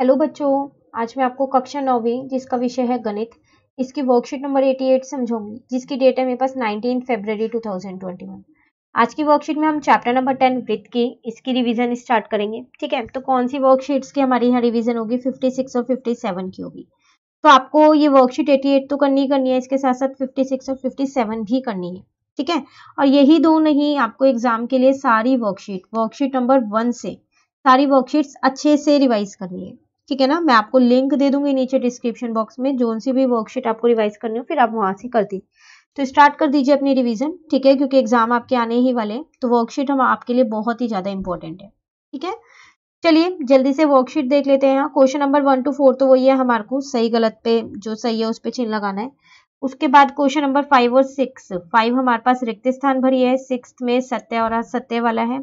hello बच्चों आज मैं आपको कक्षा नौवीं जिसका विषय है गणित इसकी वर्कशीट नंबर 88 समझाऊंगी जिसकी डेट है मेरे पास 19 फरवरी 2021 आज की वर्कशीट में हम चैप्टर नंबर 10 वृत्त की इसकी रिवीजन स्टार्ट करेंगे ठीक है तो कौन सी वर्कशीट्स की हमारी यहाँ रिविजन होगी सिक्स और सेवन की होगी तो आपको ये वर्कशीट एट तो करनी ही करनी है इसके साथ साथ सिक्स और सेवन भी करनी है ठीक है और यही दो नहीं आपको एग्जाम के लिए सारी वर्कशीट वर्कशीट नंबर वन से सारी वर्कशीट्स अच्छे से रिवाइज करनी है ठीक है ना मैं आपको लिंक दे दूंगी नीचे डिस्क्रिप्शन बॉक्स में जो सी भी वर्कशीट आपको रिवाइज करनी हो फिर आप वहाँ से कर दी तो स्टार्ट कर दीजिए अपनी रिवीजन ठीक है क्योंकि एग्जाम आपके आने ही वाले हैं तो वर्कशीट हम आपके लिए बहुत ही ज़्यादा इंपॉर्टेंट है ठीक है चलिए जल्दी से वर्कशीट देख लेते हैं question number one two four तो वही है हमारे को सही गलत पे जो सही है उस पर चिन्ह लगाना है उसके बाद क्वेश्चन नंबर फाइव और सिक्स फाइव हमारे पास रिक्त स्थान भरी है सिक्स में सत्य और असत्य वाला है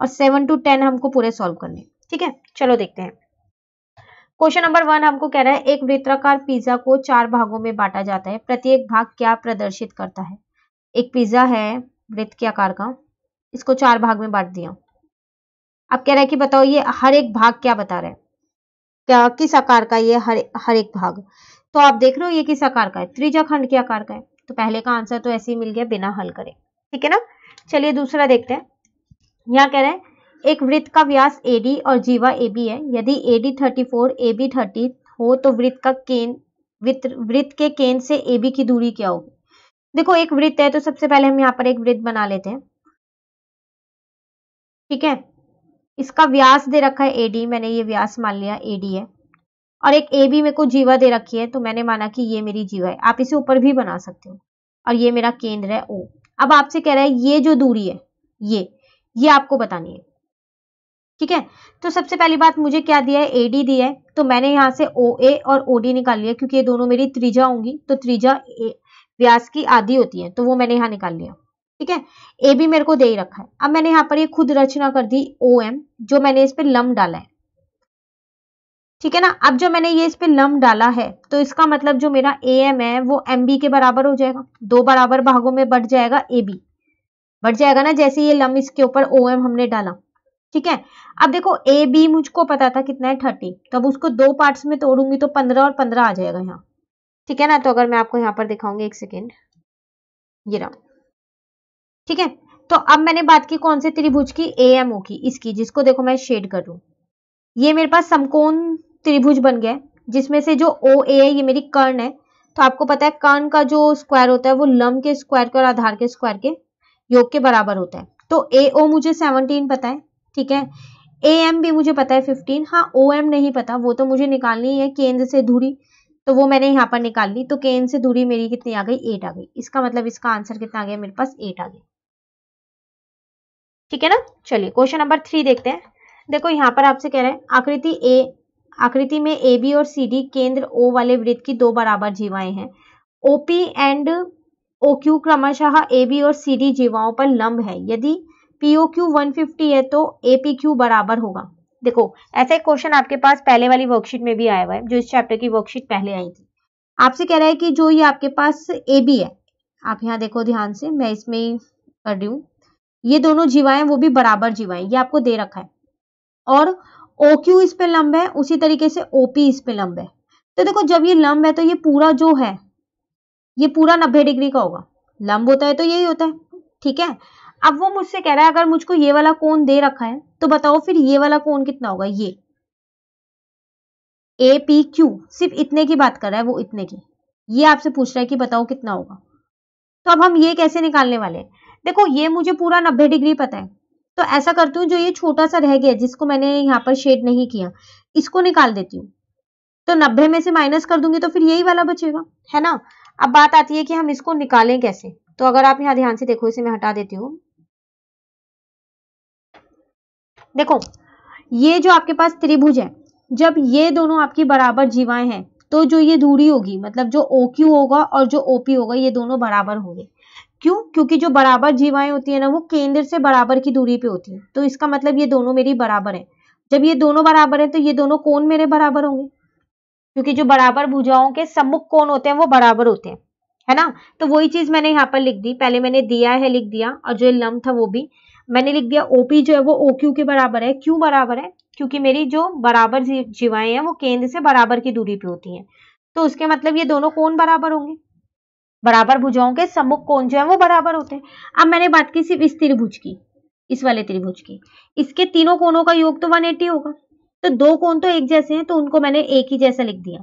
और सेवन टू टेन हमको पूरे सॉल्व करने ठीक है चलो देखते हैं क्वेश्चन नंबर वन हमको कह रहा है एक वृत्ताकार पिज्जा को चार भागों में बांटा जाता है प्रत्येक भाग क्या प्रदर्शित करता है एक पिज्जा है वृत्त के आकार का इसको चार भाग में बांट दिया अब कह रहा है कि बताओ ये हर एक भाग क्या बता रहा है क्या किस आकार का ये हर हर एक भाग तो आप देख रहे हो ये किस आकार का है त्रिजा खंड के आकार का है तो पहले का आंसर तो ऐसे ही मिल गया बिना हल करे ठीक है ना चलिए दूसरा देखते हैं यहाँ कह रहे हैं एक वृत्त का व्यास डी और जीवा बी है यदि फोर ए बी थर्टी हो तो वृत्त का केंद्र वृत्त के केंद्र से बी की दूरी क्या होगी देखो एक वृत्त है तो सबसे पहले हम यहाँ पर एक वृत्त बना लेते हैं ठीक है इसका व्यास दे रखा है एडी मैंने ये व्यास मान लिया एडी है और एक ए बी मेरे को जीवा दे रखी है तो मैंने माना कि ये मेरी जीवा है आप इसे ऊपर भी बना सकते हो और ये मेरा केंद्र है ओ अब आपसे कह रहा है ये जो दूरी है ये ये आपको बतानी है ठीक है तो सबसे पहली बात मुझे क्या दिया है एडी दिया है तो मैंने यहाँ से ओ ए और ओडी निकाल लिया क्योंकि ये दोनों मेरी त्रिजा होंगी तो त्रिजा व्यास की आधी होती है तो वो मैंने यहाँ निकाल लिया ठीक है ए भी मेरे को दे ही रखा है अब मैंने यहाँ पर ये खुद रचना कर दी ओ एम जो मैंने इस पर लम डाला है ठीक है ना अब जो मैंने ये इस पर लम डाला है तो इसका मतलब जो मेरा ए एम है वो एम बी के बराबर हो जाएगा दो बराबर भागों में बढ़ जाएगा ए बी बढ़ जाएगा ना जैसे ये लम इसके ऊपर ओ एम हमने डाला ठीक है अब देखो ए बी मुझको पता था कितना है थर्टी तो अब उसको दो पार्ट्स में तोड़ूंगी तो पंद्रह और पंद्रह आ जाएगा यहाँ ठीक है ना तो अगर मैं आपको यहाँ पर दिखाऊंगी एक सेकेंड ये रहा ठीक है तो अब मैंने बात की कौन से त्रिभुज की ए एम ओ की इसकी जिसको देखो मैं शेड कर रू ये मेरे पास समकोण त्रिभुज बन गया जिसमें से जो ओ ए है ये मेरी कर्ण है तो आपको पता है कर्ण का जो स्क्वायर होता है वो लम के स्क्वायर के और आधार के स्क्वायर के योग के बराबर होता है तो ए ओ मुझे सेवनटीन पता है ठीक है ए एम भी मुझे पता है फिफ्टीन हाँ ओ एम नहीं पता वो तो मुझे निकालनी है केंद्र से दूरी तो वो मैंने यहाँ पर निकाल ली तो केंद्र से दूरी मेरी कितनी आ गई एट आ गई इसका मतलब इसका आंसर कितना आ गया मेरे पास एट आ गया ठीक है ना चलिए क्वेश्चन नंबर थ्री देखते हैं देखो यहाँ पर आपसे कह रहे हैं आकृति ए आकृति में ए बी और सी डी केंद्र ओ वाले वृत्त की दो बराबर जीवाएं हैं ओपी एंड ओ क्यू क्रमशः ए बी और सी डी जीवाओं पर लंब है यदि पीओ क्यू वन है तो एपी क्यू बराबर होगा देखो ऐसा एक क्वेश्चन आपके पास पहले वाली वर्कशीट में भी आया हुआ है जो इस चैप्टर की वर्कशीट पहले आई थी आपसे कह रहा है कि जो ये आपके पास ए बी है आप यहाँ देखो ध्यान से मैं इसमें ही कर रही हूँ ये दोनों जीवाएं वो भी बराबर जीवाएं ये आपको दे रखा है और ओ क्यू इस पे लंब है उसी तरीके से ओ पी इस पे लंब है तो देखो जब ये लंब है तो ये पूरा जो है ये पूरा नब्बे डिग्री का होगा लंब होता है तो यही होता है ठीक है अब वो मुझसे कह रहा है अगर मुझको ये वाला कोन दे रखा है तो बताओ फिर ये वाला कोन कितना होगा ये ए पी क्यू सिर्फ इतने की बात कर रहा है वो इतने की ये आपसे पूछ रहा है कि बताओ कितना होगा तो अब हम ये कैसे निकालने वाले हैं देखो ये मुझे पूरा नब्बे डिग्री पता है तो ऐसा करती हूँ जो ये छोटा सा रह गया जिसको मैंने यहाँ पर शेड नहीं किया इसको निकाल देती हूँ तो नब्बे में से माइनस कर दूंगी तो फिर यही वाला बचेगा है ना अब बात आती है कि हम इसको निकालें कैसे तो अगर आप यहाँ ध्यान से देखो इसे मैं हटा देती हूँ देखो ये जो आपके पास त्रिभुज है जब ये दोनों आपकी बराबर जीवाएं हैं तो जो ये दूरी होगी मतलब जो ओ क्यू होगा और जो ओपी होगा ये दोनों बराबर होंगे क्यों क्योंकि जो बराबर जीवाएं होती है ना वो केंद्र से बराबर की दूरी पे होती है तो इसका मतलब ये दोनों मेरी बराबर है जब ये दोनों बराबर है तो ये दोनों कौन मेरे बराबर होंगे क्योंकि जो बराबर भुजाओं के सम्मुख कौन होते हैं वो बराबर होते हैं है ना तो वही चीज मैंने यहाँ पर लिख दी पहले मैंने दिया है लिख दिया और जो लम्ब था वो भी मैंने लिख दिया ओपी जो है वो ओ क्यू के बराबर है क्यों बराबर है क्योंकि मेरी जो बराबर जीवाएं हैं वो केंद्र से बराबर की दूरी पे होती हैं तो उसके मतलब ये दोनों कौन बराबर होंगे बराबर भुजाओं के सम्मुख कौन जो है वो बराबर होते हैं अब मैंने बात की सिर्फ इस त्रिभुज की इस वाले त्रिभुज की इसके तीनों कोनों का योग तो एटी होगा तो दो कोण तो एक जैसे हैं तो उनको मैंने एक ही जैसा लिख दिया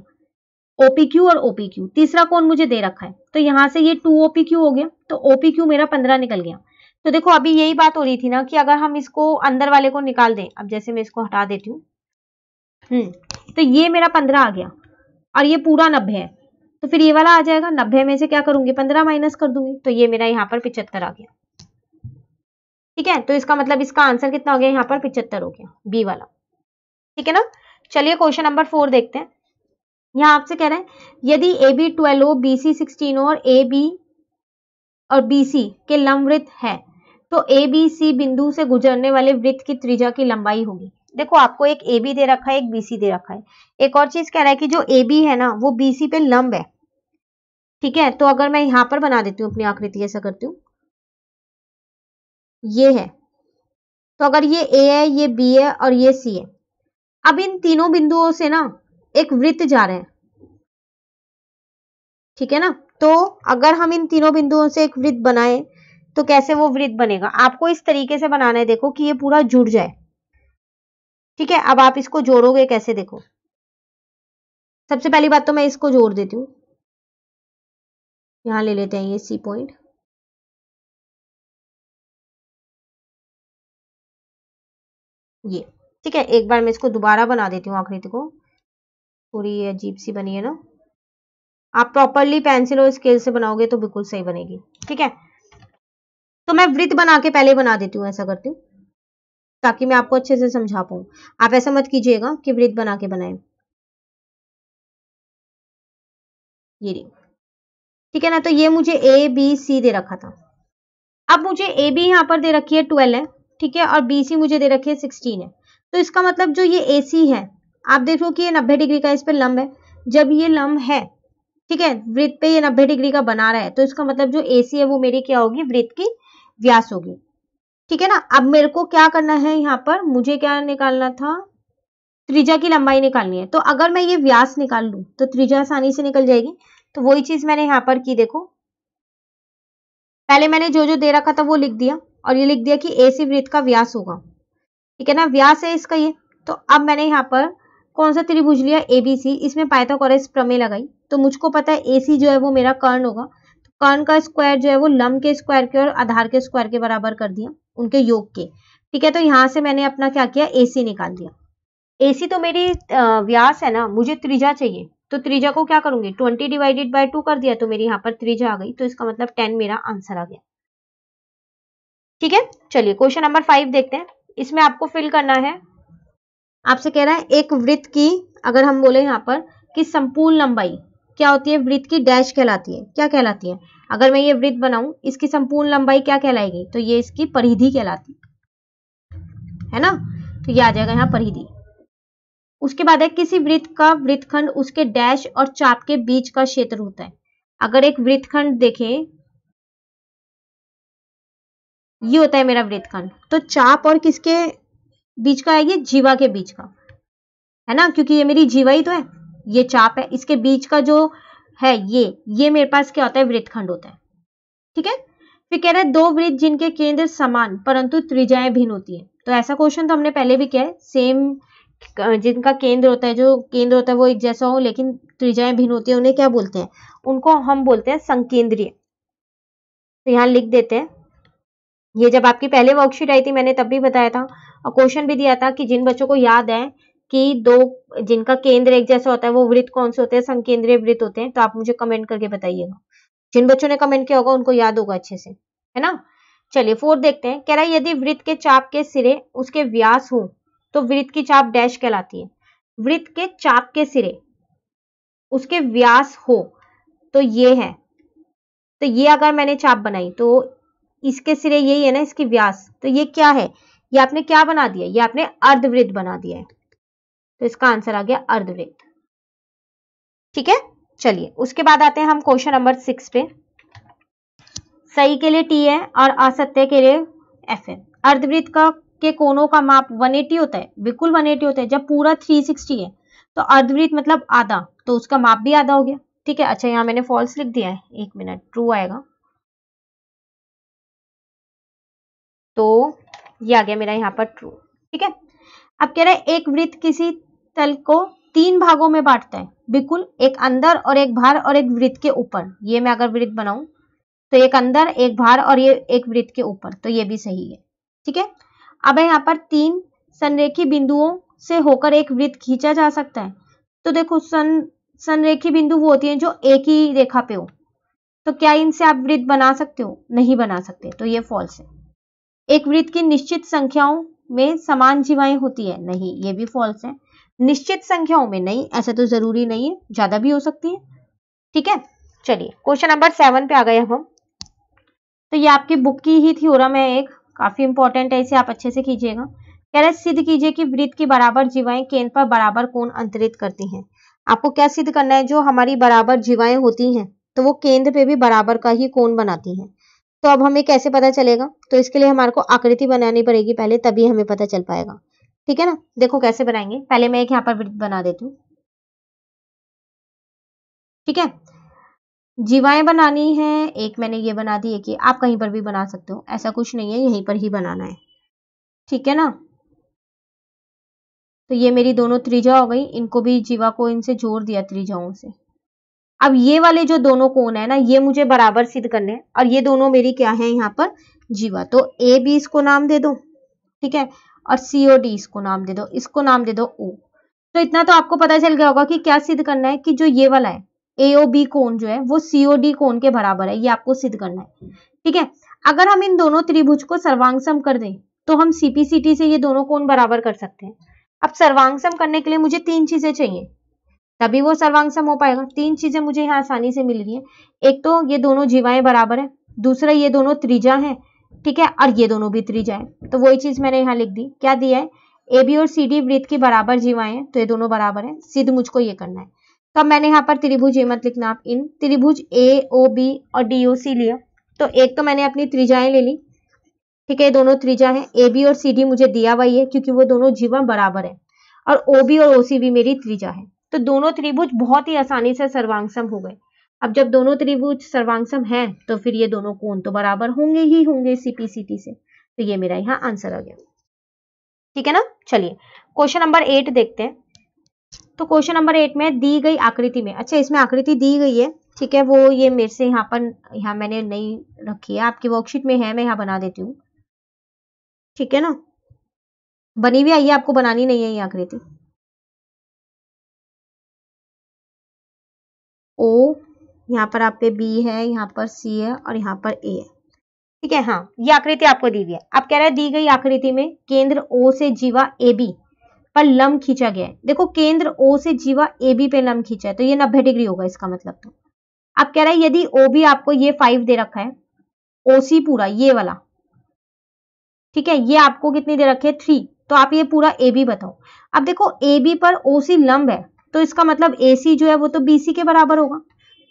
OPQ और OPQ तीसरा कोण मुझे दे रखा है तो यहां से ये टू OPQ हो गया तो OPQ मेरा पंद्रह निकल गया तो देखो अभी यही बात हो रही थी ना कि अगर हम इसको अंदर वाले को निकाल दें अब जैसे मैं इसको हटा देती हूँ हम्म, तो ये मेरा पंद्रह आ गया और ये पूरा नब्बे है तो फिर ये वाला आ जाएगा नब्बे में से क्या करूंगी पंद्रह माइनस कर दूंगी तो ये मेरा यहाँ पर पिछहत्तर आ गया ठीक है तो इसका मतलब इसका आंसर कितना हो गया यहाँ पर पिछहत्तर हो गया बी वाला ठीक है ना चलिए क्वेश्चन नंबर फोर देखते हैं यहाँ आपसे कह रहे हैं यदि ए बी ट्वेल्व हो बी सी सिक्सटीन हो और ए बी और बी सी के लंबवृत्त है तो ए बी सी बिंदु से गुजरने वाले वृत्त की त्रिज्या की लंबाई होगी देखो आपको एक ए बी दे रखा है एक बी सी दे रखा है एक और चीज कह रहा है कि जो ए बी है ना वो बी सी पे लंब है ठीक है तो अगर मैं यहां पर बना देती हूँ अपनी आकृति ऐसा करती हूँ ये है तो अगर ये ए है ये बी है और ये सी है अब इन तीनों बिंदुओं से ना एक वृत्त जा रहे हैं ठीक है ना तो अगर हम इन तीनों बिंदुओं से एक वृत्त बनाएं तो कैसे वो वृत्त बनेगा आपको इस तरीके से बनाना है देखो कि ये पूरा जुड़ जाए ठीक है अब आप इसको जोड़ोगे कैसे देखो सबसे पहली बात तो मैं इसको जोड़ देती हूँ यहाँ ले लेते हैं ये सी पॉइंट ये ठीक है एक बार मैं इसको दोबारा बना देती हूँ आकृति को पूरी ये अजीब सी बनी है ना आप प्रॉपरली पेंसिल और स्केल से बनाओगे तो बिल्कुल सही बनेगी ठीक है तो मैं वृत्त बना के पहले बना देती हूँ ऐसा करती हूँ ताकि मैं आपको अच्छे से समझा पाऊँ आप ऐसा मत कीजिएगा कि वृत्त बना के बनाए ये रही ठीक है ना तो ये मुझे ए बी सी दे रखा था अब मुझे ए बी यहाँ पर दे रखी है ट्वेल्व है ठीक है और बी सी मुझे दे रखी है सिक्सटीन है तो इसका मतलब जो ये ए सी है आप देखो कि ये नब्बे डिग्री का इस पर लंब है जब ये लंब है ठीक है वृत्त पे ये नब्बे डिग्री का बना रहा है तो इसका मतलब जो ए सी है वो मेरी क्या होगी वृत्त की व्यास होगी ठीक है ना अब मेरे को क्या करना है यहाँ पर मुझे क्या निकालना था त्रिज्या की लंबाई निकालनी है तो अगर मैं ये व्यास निकाल लू तो त्रिज्या आसानी से निकल जाएगी तो वही चीज मैंने यहाँ पर की देखो पहले मैंने जो जो दे रखा था वो लिख दिया और ये लिख दिया कि ए सी वृत्त का व्यास होगा ठीक है ना व्यास है इसका ये तो अब मैंने यहाँ पर कौन सा त्रिभुज लिया एबीसी इसमें पाइथागोरस प्रमेय लगाई तो मुझको पता है एसी जो है वो मेरा कर्ण होगा कर्ण का स्क्वायर जो है वो लम के स्क्वायर के और आधार के स्क्वायर के बराबर कर दिया उनके योग के ठीक है तो यहाँ से मैंने अपना क्या किया एसी निकाल दिया एसी तो मेरी व्यास है ना मुझे त्रिजा चाहिए तो त्रिजा को क्या करूंगी ट्वेंटी डिवाइडेड बाय टू कर दिया तो मेरी यहाँ पर त्रिजा आ गई तो इसका मतलब टेन मेरा आंसर आ गया ठीक है चलिए क्वेश्चन नंबर फाइव देखते हैं इसमें आपको फिल करना है आपसे कह रहा है एक वृत्त की अगर हम बोले यहाँ पर कि संपूर्ण लंबाई क्या होती है वृत्त की डैश कहलाती है क्या कहलाती है अगर मैं ये वृत्त बनाऊं इसकी संपूर्ण लंबाई क्या कहलाएगी तो ये इसकी परिधि कहलाती है ना तो ये आ जाएगा यहाँ परिधि उसके बाद है किसी वृत्त का वृत्तखंड उसके डैश और चाप के बीच का क्षेत्र होता है अगर एक वृत्तखंड देखे ये होता है मेरा वृत्तखंड तो चाप और किसके बीच का है ये जीवा के बीच का है ना क्योंकि ये मेरी जीवा ही तो है ये चाप है इसके बीच का जो है ये ये मेरे पास क्या होता है वृत्त खंड होता है ठीक है फिर कह रहे हैं दो वृत्त जिनके केंद्र समान परंतु त्रिज्याएं भिन्न होती हैं तो ऐसा क्वेश्चन तो हमने पहले भी किया है सेम जिनका केंद्र होता है जो केंद्र होता है वो एक जैसा हो लेकिन त्रिज्याएं भिन्न होती है उन्हें क्या बोलते हैं उनको हम बोलते हैं संकेंद्रीय तो यहाँ लिख देते हैं ये जब आपकी पहले वर्कशीट आई थी मैंने तब भी बताया था और क्वेश्चन भी दिया था कि जिन बच्चों को याद है कि दो जिनका केंद्र एक जैसा होता है वो वृत्त कौन से होते हैं संकेंद्रीय वृत्त होते हैं तो आप मुझे कमेंट करके बताइएगा जिन बच्चों ने कमेंट किया होगा उनको याद होगा अच्छे से है ना चलिए फोर देखते हैं कह रहा है यदि वृत्त के चाप के सिरे उसके व्यास हो तो वृत्त की चाप डैश कहलाती है वृत्त के चाप के सिरे उसके व्यास हो तो ये है तो ये अगर मैंने चाप बनाई तो इसके सिरे यही है ना इसकी व्यास तो ये क्या है ये आपने क्या बना दिया ये आपने अर्धवृत्त बना दिया है तो इसका आंसर आ गया अर्धवृत्त ठीक है चलिए उसके बाद आते हैं हम क्वेश्चन नंबर सिक्स पे सही के लिए टी है और असत्य के लिए एफ है अर्धवृत्त का के कोनों का माप 180 होता है बिल्कुल 180 होता है जब पूरा 360 है तो अर्धवृत्त मतलब आधा तो उसका माप भी आधा हो गया ठीक है अच्छा यहाँ मैंने फॉल्स लिख दिया है एक मिनट ट्रू आएगा तो ये आ गया मेरा यहाँ पर ट्रू ठीक है अब कह रहे हैं एक वृत्त किसी तल को तीन भागों में बांटते हैं बिल्कुल एक अंदर और एक बाहर और एक वृत्त के ऊपर ये मैं अगर वृत्त बनाऊं तो एक अंदर एक बाहर और ये एक वृत्त के ऊपर तो ये भी सही है ठीक है अब यहाँ पर तीन संरेखी बिंदुओं से होकर एक वृत्त खींचा जा सकता है तो देखो सन संरेखी बिंदु वो होती है जो एक ही रेखा पे हो तो क्या इनसे आप वृत्त बना सकते हो नहीं बना सकते तो ये फॉल्स है एक वृत्त की निश्चित संख्याओं में समान जीवाएं होती है नहीं ये भी फॉल्स है निश्चित संख्याओं में नहीं ऐसा तो जरूरी नहीं है ज्यादा भी हो सकती है ठीक है चलिए क्वेश्चन नंबर सेवन पे आ गए अब हम तो ये आपकी बुक की ही थ्योरम है एक काफी इंपॉर्टेंट है इसे आप अच्छे से कीजिएगा कह रहे सिद्ध कीजिए कि वृत्त की बराबर जीवाएं केंद्र पर बराबर कोण अंतरित करती हैं आपको क्या सिद्ध करना है जो हमारी बराबर जीवाएं होती हैं तो वो केंद्र पे भी बराबर का ही कोण बनाती हैं तो अब हमें कैसे पता चलेगा तो इसके लिए हमारे को आकृति बनानी पड़ेगी पहले तभी हमें पता चल पाएगा ठीक है ना देखो कैसे बनाएंगे पहले मैं एक यहाँ पर बना देती हूँ ठीक है जीवाएं बनानी है एक मैंने ये बना दी है कि आप कहीं पर भी बना सकते हो ऐसा कुछ नहीं है यहीं पर ही बनाना है ठीक है ना तो ये मेरी दोनों त्रिजा हो गई इनको भी जीवा को इनसे जोड़ दिया त्रिजाओं से अब ये वाले जो दोनों कोण है ना ये मुझे बराबर सिद्ध करने हैं और ये दोनों मेरी क्या है यहाँ पर जीवा तो ए बी इसको नाम दे दो ठीक है और सी डी इसको नाम दे दो इसको नाम दे दो ओ तो इतना तो आपको पता चल गया होगा कि क्या सिद्ध करना है कि जो ये वाला है ए ओ बी कोन जो है वो सी ओ डी कोन के बराबर है ये आपको सिद्ध करना है ठीक है अगर हम इन दोनों त्रिभुज को सर्वांगसम कर दें तो हम सीपीसीटी से ये दोनों कोण बराबर कर सकते हैं अब सर्वांगसम करने के लिए मुझे तीन चीजें चाहिए तभी वो सर्वांग सम हो पाएगा तीन चीजें मुझे यहाँ आसानी से मिल रही है एक तो ये दोनों जीवाएं बराबर है दूसरा ये दोनों त्रिजा है ठीक है और ये दोनों भी त्रिजा है तो वही चीज मैंने यहाँ लिख दी क्या दिया है ए बी और सी डी वृत्त की बराबर जीवाएं तो ये दोनों बराबर है सिद्ध मुझको ये करना है तो अब मैंने यहाँ पर त्रिभुज ये मत लिखना आप इन त्रिभुज ए ओ बी और डी ओ सी लिया तो एक तो मैंने अपनी त्रिजाएं ले ली ठीक है दोनों त्रिजा है ए बी और सी डी मुझे दिया हुआ है क्योंकि वो दोनों जीवा बराबर है और ओ बी और ओ सी भी मेरी त्रिजा है तो दोनों त्रिभुज बहुत ही आसानी से सर्वांगसम हो गए अब जब दोनों त्रिभुज सर्वांगसम हैं तो फिर ये दोनों कोण तो बराबर होंगे ही होंगे सीपीसीटी से तो ये मेरा यहाँ आंसर आ गया ठीक है ना चलिए क्वेश्चन नंबर एट देखते हैं तो क्वेश्चन नंबर एट में दी गई आकृति में अच्छा इसमें आकृति दी गई है ठीक है वो ये मेरे से यहाँ पर यहाँ मैंने नहीं रखी है आपकी वर्कशीट में है मैं यहाँ बना देती हूँ ठीक है ना बनी भी आई है आपको बनानी नहीं है ये आकृति ओ यहाँ पर आप पे बी है यहाँ पर सी है और यहाँ पर ए है ठीक है हाँ ये आकृति आपको दी गई है आप कह रहे हैं दी गई आकृति में केंद्र ओ से जीवा ए बी पर लम खींचा गया है देखो केंद्र ओ से जीवा ए बी पे लम खींचा है तो ये नब्बे डिग्री होगा इसका मतलब तो आप कह रहे हैं यदि ओ बी आपको ये फाइव दे रखा है ओ सी पूरा ये वाला ठीक है ये आपको कितनी दे रखी है थ्री तो आप ये पूरा ए बी बताओ अब देखो ए बी पर ओ सी लंब है तो इसका मतलब ए जो है वो तो बी के बराबर होगा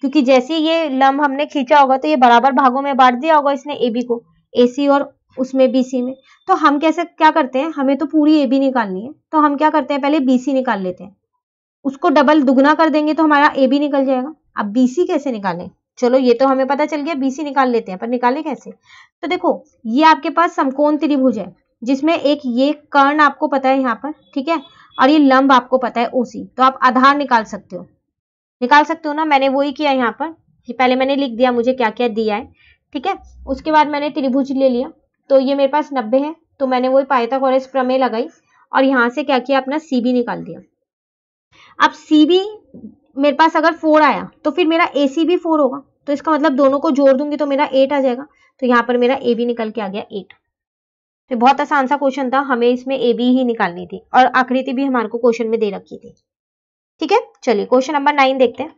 क्योंकि जैसे ये लम हमने खींचा होगा तो ये बराबर भागों में बांट दिया होगा इसने ए को ए और उसमें बी में तो हम कैसे क्या करते हैं हमें तो पूरी ए निकालनी है तो हम क्या करते हैं पहले बी निकाल लेते हैं उसको डबल दुगना कर देंगे तो हमारा ए निकल जाएगा अब बी कैसे निकालें चलो ये तो हमें पता चल गया बीसी निकाल लेते हैं पर निकाले कैसे तो देखो ये आपके पास समकोण त्रिभुज है जिसमें एक ये कर्ण आपको पता है यहाँ पर ठीक है और ये लंब आपको पता है ओसी तो आप आधार निकाल सकते हो निकाल सकते हो ना मैंने वो ही किया यहाँ पर कि पहले मैंने लिख दिया मुझे क्या क्या दिया है ठीक है उसके बाद मैंने त्रिभुज ले लिया तो ये मेरे पास नब्बे है तो मैंने वही पाइथागोरस प्रमेय लगाई और यहाँ से क्या किया अपना सी बी निकाल दिया अब सी बी मेरे पास अगर फोर आया तो फिर मेरा ए सी भी फोर होगा तो इसका मतलब दोनों को जोड़ दूंगी तो मेरा एट आ जाएगा तो यहाँ पर मेरा ए बी निकल के आ गया एट तो बहुत आसान सा क्वेश्चन था हमें इसमें ए बी ही निकालनी थी और आकृति भी हमारे को क्वेश्चन में दे रखी थी ठीक है चलिए क्वेश्चन नंबर नाइन देखते हैं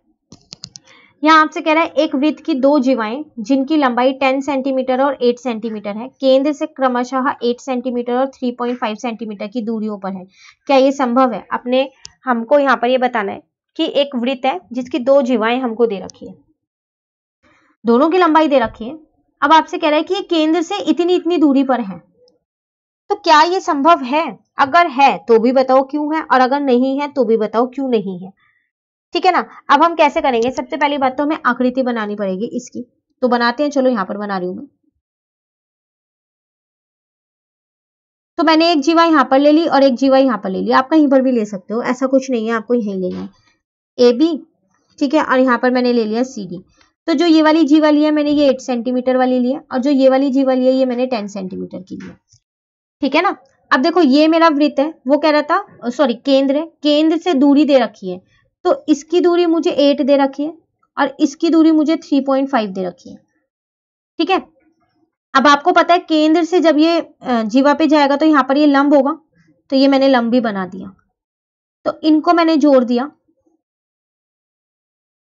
यहाँ आपसे कह रहा है एक वृत्त की दो जीवाएं जिनकी लंबाई 10 सेंटीमीटर और 8 सेंटीमीटर है केंद्र से क्रमशः 8 सेंटीमीटर और 3.5 सेंटीमीटर की दूरियों पर है क्या ये संभव है अपने हमको यहाँ पर ये बताना है कि एक वृत्त है जिसकी दो जीवाएं हमको दे रखी है दोनों की लंबाई दे रखी है अब आपसे कह रहा है कि ये केंद्र से इतनी इतनी दूरी पर है तो क्या ये संभव है अगर है तो भी बताओ क्यों है और अगर नहीं है तो भी बताओ क्यों नहीं है ठीक है ना अब हम कैसे करेंगे सबसे पहली बात तो हमें आकृति बनानी पड़ेगी इसकी तो बनाते हैं चलो यहाँ पर बना रही हूं मैं तो मैंने एक जीवा यहाँ पर ले ली और एक जीवा यहाँ पर ले ली आप कहीं पर भी ले सकते हो ऐसा कुछ नहीं है आपको यहीं लेना है ए बी ठीक है और यहाँ पर मैंने ले लिया सी डी तो जो ये वाली जीवा लिया मैंने ये एट सेंटीमीटर वाली लिया और जो ये वाली जीवा लिया है ये मैंने टेन सेंटीमीटर की लिया ठीक है ना अब देखो ये मेरा वृत्त है वो कह रहा था सॉरी केंद्र है केंद्र से दूरी दे रखी है तो इसकी दूरी मुझे एट दे रखी है और इसकी दूरी मुझे थ्री पॉइंट फाइव दे रखी है ठीक है अब आपको पता है केंद्र से जब ये जीवा पे जाएगा तो यहाँ पर ये लंब होगा तो ये मैंने लंबी बना दिया तो इनको मैंने जोड़ दिया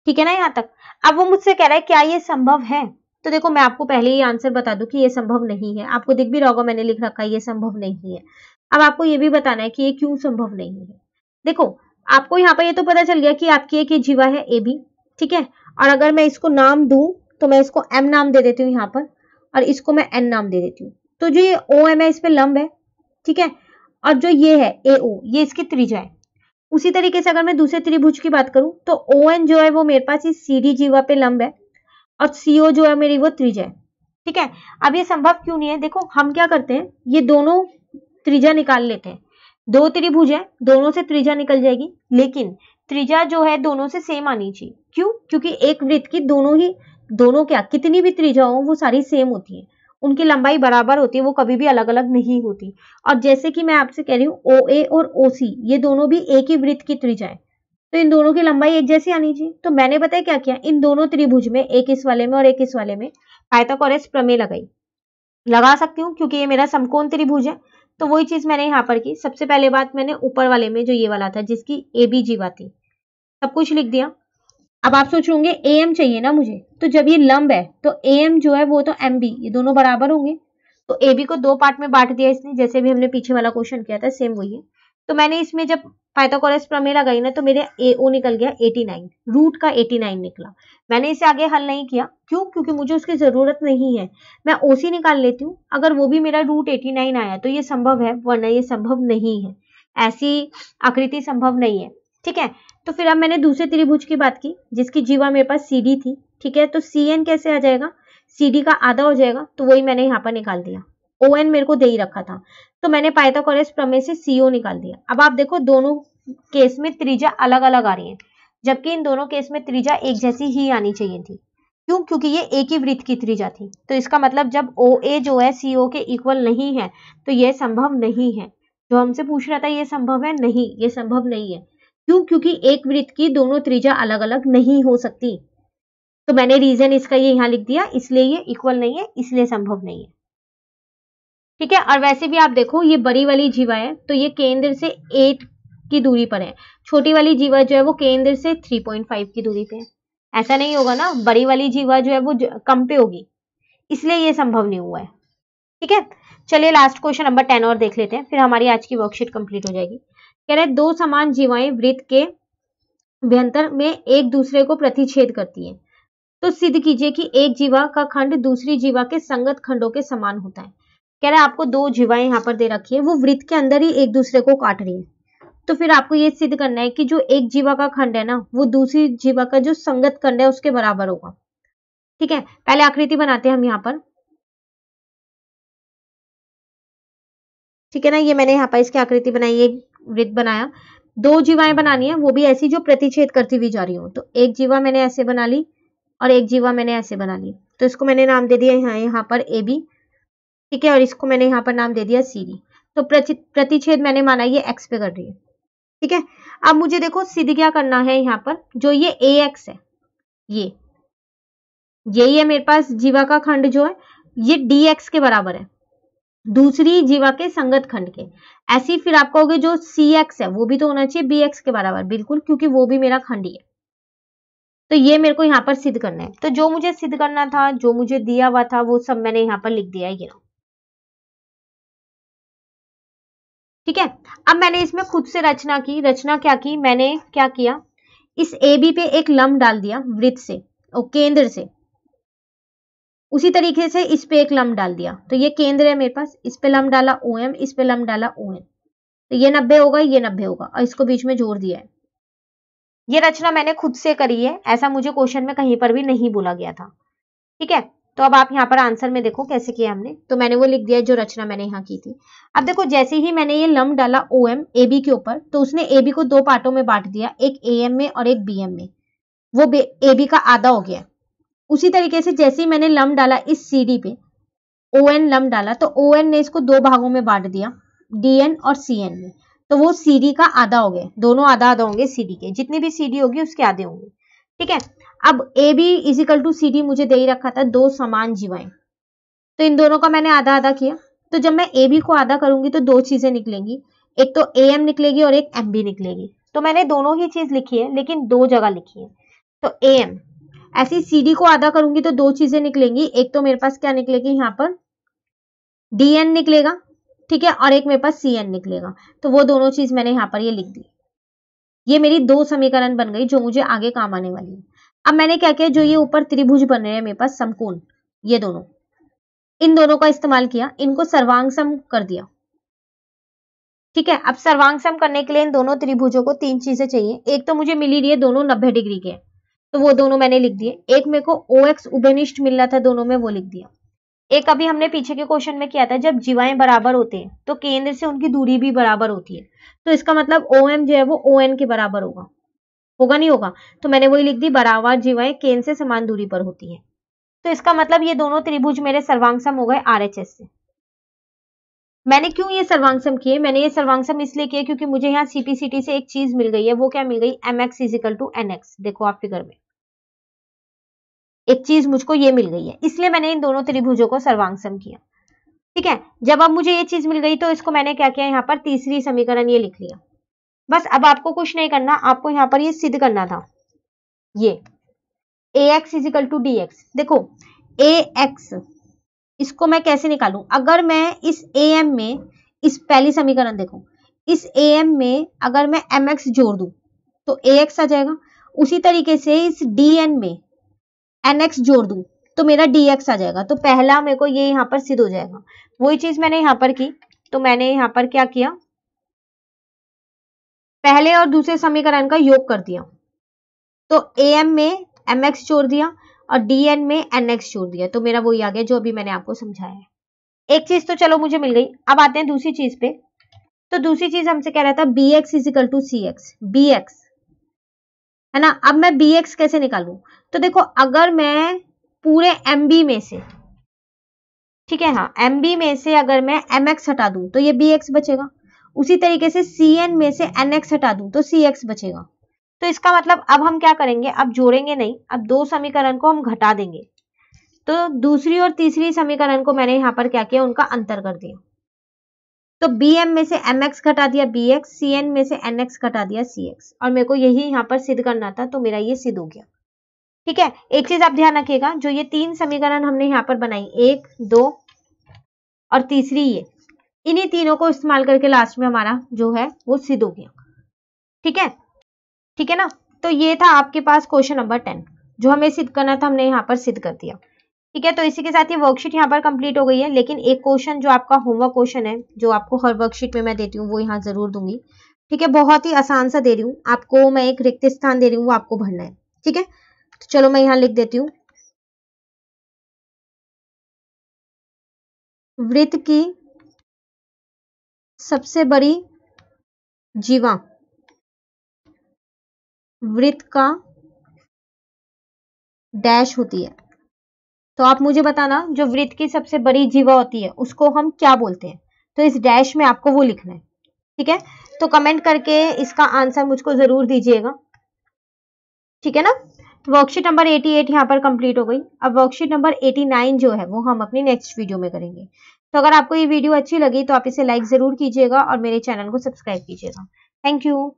ठीक है ना यहाँ तक अब वो मुझसे कह रहा है क्या ये संभव है तो देखो मैं आपको पहले ही आंसर बता दूं कि ये संभव नहीं है आपको दिख भी रहा होगा मैंने लिख रखा है ये संभव नहीं है अब आपको ये भी बताना है कि ये क्यों संभव नहीं है देखो आपको यहाँ पर ये तो पता चल गया कि आपकी एक ये जीवा है ए बी ठीक है और अगर मैं इसको नाम दू तो मैं इसको एम नाम दे देती हूँ यहाँ पर और इसको मैं एन नाम दे देती हूँ तो जो ये ओ एम है इस पर लंब है ठीक है और जो ये है ए ओ ये इसकी त्रिजा है उसी तरीके से अगर मैं दूसरे त्रिभुज की बात करूं तो ओ एन जो है वो मेरे पास इस सीढ़ी जीवा पे लंब है और सीओ जो है मेरी वो त्रिज्या है ठीक है अब ये संभव क्यों नहीं है देखो हम क्या करते हैं ये दोनों त्रिजा निकाल लेते हैं दो त्रिभुज है दोनों से त्रिजा निकल जाएगी लेकिन त्रिजा जो है दोनों से सेम आनी चाहिए क्यों क्योंकि एक वृत्त की दोनों ही दोनों क्या कितनी भी त्रिजा हो वो सारी सेम होती है उनकी लंबाई बराबर होती है वो कभी भी अलग अलग नहीं होती और जैसे कि मैं आपसे कह रही हूँ ओ ए और ओ सी ये दोनों भी एक ही वृत्त की त्रिजा है तो इन दोनों की लंबाई एक जैसी आनी चाहिए तो मैंने पता है क्या किया इन दोनों त्रिभुज में एक इस वाले में और एक इस वाले में पाइथागोरस प्रमेय लगाई लगा सकती हूँ क्योंकि ये मेरा समकोण त्रिभुज है तो वही चीज मैंने यहाँ पर की सबसे पहले बात मैंने ऊपर वाले में जो ये वाला था जिसकी ए बी जीवा थी सब कुछ लिख दिया अब आप सोच होंगे ए एम चाहिए ना मुझे तो जब ये लंब है तो ए एम जो है वो तो एम बी ये दोनों बराबर होंगे तो ए बी को दो पार्ट में बांट दिया इसने जैसे भी हमने पीछे वाला क्वेश्चन किया था सेम वही है तो मैंने इसमें जब पाइथागोरस प्रमेय लगाई ना तो मेरे ए ओ निकल गया 89 रूट का 89 निकला मैंने इसे आगे हल नहीं किया क्यों क्योंकि मुझे उसकी ज़रूरत नहीं है मैं ओसी निकाल लेती हूँ अगर वो भी मेरा रूट 89 आया तो ये संभव है वरना ये संभव नहीं है ऐसी आकृति संभव नहीं है ठीक है तो फिर अब मैंने दूसरे त्रिभुज की बात की जिसकी जीवा मेरे पास सी थी ठीक है तो सी कैसे आ जाएगा सी का आधा हो जाएगा तो वही मैंने यहाँ पर निकाल दिया ओ एन मेरे को दे ही रखा था तो मैंने पाइथागोरस प्रमेय से सीओ निकाल दिया अब आप देखो दोनों केस में त्रिज्या अलग अलग आ रही है जबकि इन दोनों केस में त्रिज्या एक जैसी ही आनी चाहिए थी क्यों क्योंकि ये एक ही वृत्त की त्रिज्या थी तो इसका मतलब जब ओ ए जो है सी ओ के इक्वल नहीं है तो यह संभव नहीं है जो हमसे पूछ रहा था ये संभव है नहीं ये संभव नहीं है क्यों क्योंकि एक वृत्त की दोनों त्रिज्या अलग अलग नहीं हो सकती तो मैंने रीजन इसका ये यहाँ लिख दिया इसलिए ये इक्वल नहीं है इसलिए संभव नहीं है ठीक है और वैसे भी आप देखो ये बड़ी वाली जीवा है तो ये केंद्र से एट की दूरी पर है छोटी वाली जीवा जो है वो केंद्र से थ्री पॉइंट फाइव की दूरी पे है ऐसा नहीं होगा ना बड़ी वाली जीवा जो है वो कम पे होगी इसलिए ये संभव नहीं हुआ है ठीक है चलिए लास्ट क्वेश्चन नंबर टेन और देख लेते हैं फिर हमारी आज की वर्कशीट कंप्लीट हो जाएगी कह रहे दो समान जीवाएं वृत्त के भ्यंतर में एक दूसरे को प्रतिच्छेद करती हैं तो सिद्ध कीजिए कि एक जीवा का खंड दूसरी जीवा के संगत खंडों के समान होता है कह रहा है आपको दो जीवाएं यहाँ पर दे रखी है वो वृत्त के अंदर ही एक दूसरे को काट रही है तो फिर आपको ये सिद्ध करना है कि जो एक जीवा का खंड है ना वो दूसरी जीवा का जो संगत खंड है उसके बराबर होगा ठीक है पहले आकृति बनाते हैं हम यहाँ पर ठीक है ना ये मैंने यहाँ पर इसकी आकृति बनाई एक वृत्त बनाया दो जीवाएं बनानी है वो भी ऐसी जो प्रतिच्छेद करती हुई जा रही हो तो एक जीवा मैंने ऐसे बना ली और एक जीवा मैंने ऐसे बना ली तो इसको मैंने नाम दे दिया यहाँ यहाँ पर ए बी ठीक है और इसको मैंने यहाँ पर नाम दे दिया सीरी तो प्रतिच्छेद मैंने माना ये एक्स पे कर रही है ठीक है अब मुझे देखो सीधी क्या करना है यहाँ पर जो ये ए एक्स है ये यही है मेरे पास जीवा का खंड जो है ये डी एक्स के बराबर है दूसरी जीवा के संगत खंड के ऐसे ही फिर आप कहोगे जो सी एक्स है वो भी तो होना चाहिए बी एक्स के बराबर बिल्कुल क्योंकि वो भी मेरा खंड ही है तो ये मेरे को यहाँ पर सिद्ध करना है तो जो मुझे सिद्ध करना था जो मुझे दिया हुआ था वो सब मैंने यहाँ पर लिख दिया है ये ना ठीक है अब मैंने इसमें खुद से रचना की रचना क्या की मैंने क्या किया इस ए बी पे एक लम्ब डाल दिया वृत्त से और केंद्र से उसी तरीके से इस पे एक लम्ब डाल दिया तो ये केंद्र है मेरे पास इस पे लम डाला ओ एम इस पे लम्ब डाला ओ एम तो ये नब्बे होगा ये नब्बे होगा और इसको बीच में जोड़ दिया है ये रचना मैंने खुद से करी है ऐसा मुझे क्वेश्चन में कहीं पर भी नहीं बोला गया था ठीक है तो अब आप यहाँ पर आंसर में देखो कैसे किया हमने तो मैंने वो लिख दिया जो रचना मैंने यहाँ की थी अब देखो जैसे ही मैंने ये लम डाला ओ एम ए बी के ऊपर तो उसने ए बी को दो पार्टों में बांट दिया एक ए एम में और एक बी एम में वो ए बी का आधा हो गया उसी तरीके से जैसे ही मैंने लम डाला इस सी डी पे ओ एन लम डाला तो ओ एन ने इसको दो भागों में बांट दिया डी एन और सी एन में तो वो सी डी का आधा हो गया दोनों आधा आधा होंगे सी डी के जितनी भी सी डी होगी उसके आधे होंगे ठीक है अब A B equal to C D मुझे दे ही रखा था दो समान जीवाएं तो इन दोनों का मैंने आधा आधा किया तो जब मैं ए बी को आधा करूंगी तो दो चीजें निकलेंगी एक तो ए एम निकलेगी और एक एम बी निकलेगी तो मैंने दोनों ही चीज लिखी है लेकिन दो जगह लिखी है तो ए एम ऐसी सी डी को आधा करूंगी तो दो चीजें निकलेंगी एक तो मेरे पास क्या निकलेगी यहाँ पर डी एन निकलेगा ठीक है और एक मेरे पास सी एन निकलेगा तो वो दोनों चीज मैंने यहाँ पर ये लिख दी ये मेरी दो समीकरण बन गई जो मुझे आगे काम आने वाली है अब मैंने क्या किया जो ये ऊपर त्रिभुज बने हैं मेरे पास समकोण ये दोनों इन दोनों का इस्तेमाल किया इनको सर्वांग सम कर दिया ठीक है अब सर्वांग सम करने के लिए इन दोनों त्रिभुजों को तीन चीजें चाहिए एक तो मुझे मिली रही है दोनों नब्बे डिग्री के तो वो दोनों मैंने लिख दिए एक मेरे को ओ एक्स उभनिष्ठ मिल रहा था दोनों में वो लिख दिया एक अभी हमने पीछे के क्वेश्चन में किया था जब जीवाएं बराबर होते हैं तो केंद्र से उनकी दूरी भी बराबर होती है तो इसका मतलब ओ एम जो है वो ओ एन के बराबर होगा होगा नहीं होगा तो मैंने वही लिख दी बराबर जीवाएं केंद्र से समान दूरी पर होती है तो इसका मतलब ये दोनों त्रिभुज मेरे सर्वांगसम हो गए आरएचएस से मैंने क्यों ये सर्वांगसम किए मैंने ये सर्वांगसम इसलिए किए क्योंकि मुझे यहाँ सीपीसीटी से एक चीज मिल गई है वो क्या मिल गई M X equal to N X देखो आप फिगर में एक चीज मुझको ये मिल गई है इसलिए मैंने इन दोनों त्रिभुजों को सर्वांगसम किया ठीक है जब अब मुझे ये चीज मिल गई तो इसको मैंने क्या किया यहाँ पर तीसरी समीकरण ये लिख लिया बस अब आपको कुछ नहीं करना आपको यहाँ पर ये सिद्ध करना था ये A X equal to D X देखो ए एक्स इसको मैं कैसे निकालू अगर मैं इस ए एम में इस पहली समीकरण देखो इस ए एम में अगर मैं एम एक्स जोड़ दू तो ए एक्स आ जाएगा उसी तरीके से इस डी एन में एन एक्स जोड़ दू तो मेरा डी एक्स आ जाएगा तो पहला मेरे को ये यहाँ पर सिद्ध हो जाएगा वही चीज मैंने यहाँ पर की तो मैंने यहाँ पर क्या किया पहले और दूसरे समीकरण का योग कर दिया तो ए एम में एम एक्स छोड़ दिया और डी एन में एन एक्स छोड़ दिया तो मेरा वही आ गया जो अभी मैंने आपको समझाया है एक चीज तो चलो मुझे मिल गई अब आते हैं दूसरी चीज पे तो दूसरी चीज हमसे कह रहा था B X equal to C X B X है ना अब मैं बी एक्स कैसे निकालू तो देखो अगर मैं पूरे एम बी में से ठीक है हाँ एम बी में से अगर मैं एम एक्स हटा दू तो ये बी एक्स बचेगा उसी तरीके से सी एन में से एन एक्स हटा दूं तो सी एक्स बचेगा तो इसका मतलब अब हम क्या करेंगे अब जोड़ेंगे नहीं अब दो समीकरण को हम घटा देंगे तो दूसरी और तीसरी समीकरण को मैंने यहाँ पर क्या किया उनका अंतर कर दिया तो बी एम में से एम एक्स घटा दिया बी एक्स सी एन में से एन एक्स घटा दिया सी एक्स और मेरे को यही यहाँ पर सिद्ध करना था तो मेरा ये सिद्ध हो गया ठीक है एक चीज आप ध्यान रखिएगा जो ये तीन समीकरण हमने यहाँ पर बनाई एक दो और तीसरी ये इन्हीं तीनों को इस्तेमाल करके लास्ट में हमारा जो है वो सिद्ध हो गया ठीक है ठीक है ना तो ये था आपके पास क्वेश्चन नंबर टेन जो हमें सिद्ध करना था हमने यहाँ पर सिद्ध कर दिया ठीक है तो इसी के साथ ये वर्कशीट यहाँ पर कंप्लीट हो गई है लेकिन एक क्वेश्चन जो आपका होमवर्क क्वेश्चन है जो आपको हर वर्कशीट में मैं देती हूँ वो यहाँ जरूर दूंगी ठीक है बहुत ही आसान सा दे रही हूँ आपको मैं एक रिक्त स्थान दे रही हूँ वो आपको भरना है ठीक है तो चलो मैं यहाँ लिख देती हूँ वृत्त की सबसे बड़ी जीवा वृत्त का डैश होती है तो आप मुझे बताना जो वृत्त की सबसे बड़ी जीवा होती है उसको हम क्या बोलते हैं तो इस डैश में आपको वो लिखना है ठीक है तो कमेंट करके इसका आंसर मुझको जरूर दीजिएगा ठीक है ना तो वर्कशीट नंबर 88 यहाँ पर कंप्लीट हो गई अब वर्कशीट नंबर 89 जो है वो हम अपनी नेक्स्ट वीडियो में करेंगे तो अगर आपको ये वीडियो अच्छी लगी तो आप इसे लाइक ज़रूर कीजिएगा और मेरे चैनल को सब्सक्राइब कीजिएगा थैंक यू